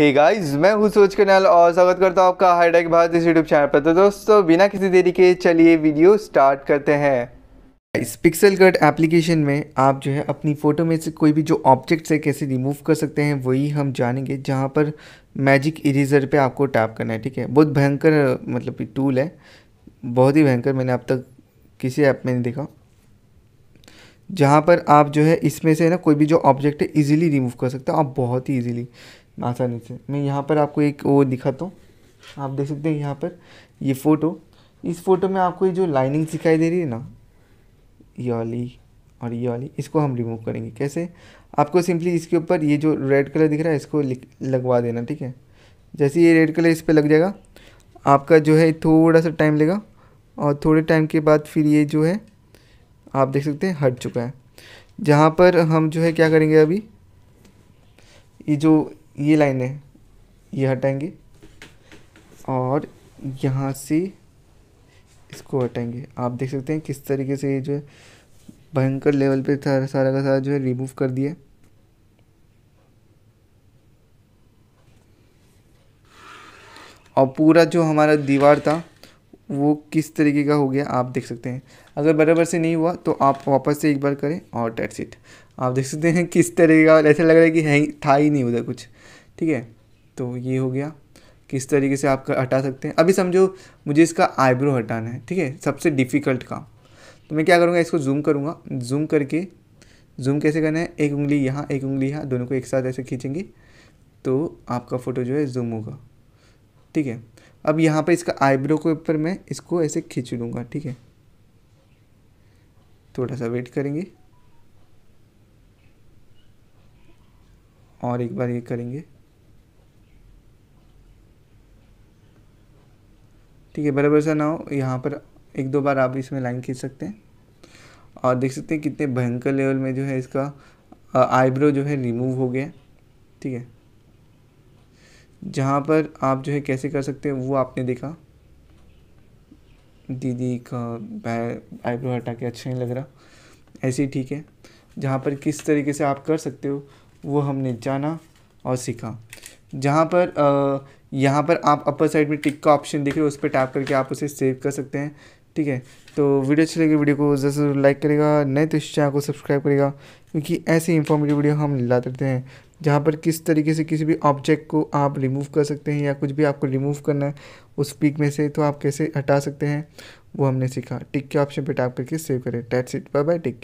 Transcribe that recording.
hey guys, मैं हूँ सूरज कन्याल और स्वागत करता हूँ आपका हाईटेक भारत इस यूट्यूब चैनल पर तो दोस्तों बिना किसी देरी के चलिए वीडियो स्टार्ट करते हैं इस पिक्सल कट एप्लीकेशन में आप जो है अपनी फ़ोटो में से कोई भी जो ऑब्जेक्ट्स है कैसे रिमूव कर सकते हैं वही हम जानेंगे जहाँ पर मैजिक इरेजर पे आपको टैप करना है ठीक है बहुत भयंकर मतलब टूल है बहुत ही भयंकर मैंने अब तक किसी ऐप में नहीं देखा जहाँ पर आप जो है इसमें से ना कोई भी जो ऑब्जेक्ट है इजीली रिमूव कर सकते हो आप बहुत ही इजीली आसानी से मैं यहाँ पर आपको एक वो दिखाता हूँ आप देख सकते हैं यहाँ पर ये फ़ोटो इस फोटो में आपको ये जो लाइनिंग दिखाई दे रही है ना ये वाली और ये वाली इसको हम रिमूव करेंगे कैसे आपको सिंपली इसके ऊपर ये जो रेड कलर दिख रहा है इसको लगवा देना ठीक है जैसे ये रेड कलर इस पर लग जाएगा आपका जो है थोड़ा सा टाइम लेगा और थोड़े टाइम के बाद फिर ये जो है आप देख सकते हैं हट चुका है जहाँ पर हम जो है क्या करेंगे अभी ये जो ये लाइन है ये हटाएंगे और यहाँ से इसको हटाएंगे आप देख सकते हैं किस तरीके से ये जो है भयंकर लेवल पे था सारा का सारा जो है रिमूव कर दिया और पूरा जो हमारा दीवार था वो किस तरीके का हो गया आप देख सकते हैं अगर बराबर से नहीं हुआ तो आप वापस से एक बार करें और डेट सीट आप देख सकते हैं किस तरीके का ऐसा लग रहा है कि है था ही नहीं उधर कुछ ठीक है तो ये हो गया किस तरीके से आप हटा सकते हैं अभी समझो मुझे इसका आईब्रो हटाना है ठीक है सबसे डिफ़िकल्ट काम तो मैं क्या करूँगा इसको जूम करूँगा जूम करके जूम कैसे करना है एक उंगली यहाँ एक उंगली यहाँ दोनों को एक साथ ऐसे खींचेंगे तो आपका फ़ोटो जो है जूम होगा ठीक है अब यहाँ पर इसका आईब्रो के ऊपर मैं इसको ऐसे खींच लूँगा ठीक है थोड़ा सा वेट करेंगे और एक बार ये करेंगे ठीक है बराबर सा ना हो यहाँ पर एक दो बार आप इसमें लाइन खींच सकते हैं और देख सकते हैं कितने भयंकर लेवल में जो है इसका आईब्रो जो है रिमूव हो गया ठीक है जहाँ पर आप जो है कैसे कर सकते हैं वो आपने देखा दीदी का आईब्रो हटा के अच्छा नहीं लग रहा ऐसे ही ठीक है जहाँ पर किस तरीके से आप कर सकते हो वो हमने जाना और सीखा जहाँ पर यहाँ पर आप अपर साइड में टिक का ऑप्शन देख रहे हो उस पर टैप करके आप उसे सेव कर सकते हैं ठीक है तो वीडियो अच्छी लगी वीडियो को जरूर लाइक करेगा नए तो इस चैनल को सब्सक्राइब करेगा क्योंकि ऐसे इन्फॉर्मेटिव वीडियो हम लाते रहते हैं जहाँ पर किस तरीके से किसी भी ऑब्जेक्ट को आप रिमूव कर सकते हैं या कुछ भी आपको रिमूव करना है उस पिक में से तो आप कैसे हटा सकते हैं वो हमने सीखा टिक के ऑप्शन पे टैप करके सेव करें टैट सीट बाय बाय टिक